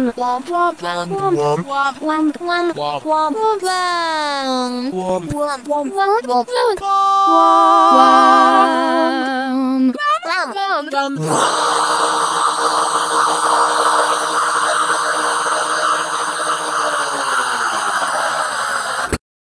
Wow.